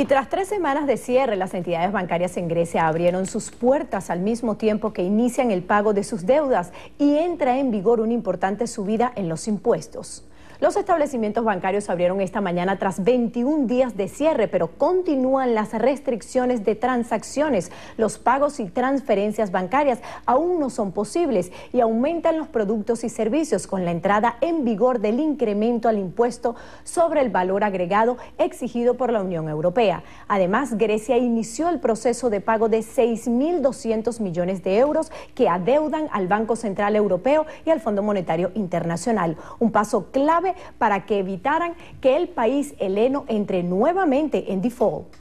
Y tras tres semanas de cierre, las entidades bancarias en Grecia abrieron sus puertas al mismo tiempo que inician el pago de sus deudas y entra en vigor una importante subida en los impuestos. Los establecimientos bancarios abrieron esta mañana tras 21 días de cierre, pero continúan las restricciones de transacciones. Los pagos y transferencias bancarias aún no son posibles y aumentan los productos y servicios con la entrada en vigor del incremento al impuesto sobre el valor agregado exigido por la Unión Europea. Además, Grecia inició el proceso de pago de 6.200 millones de euros que adeudan al Banco Central Europeo y al Fondo Monetario Internacional. Un paso clave para que evitaran que el país heleno entre nuevamente en default.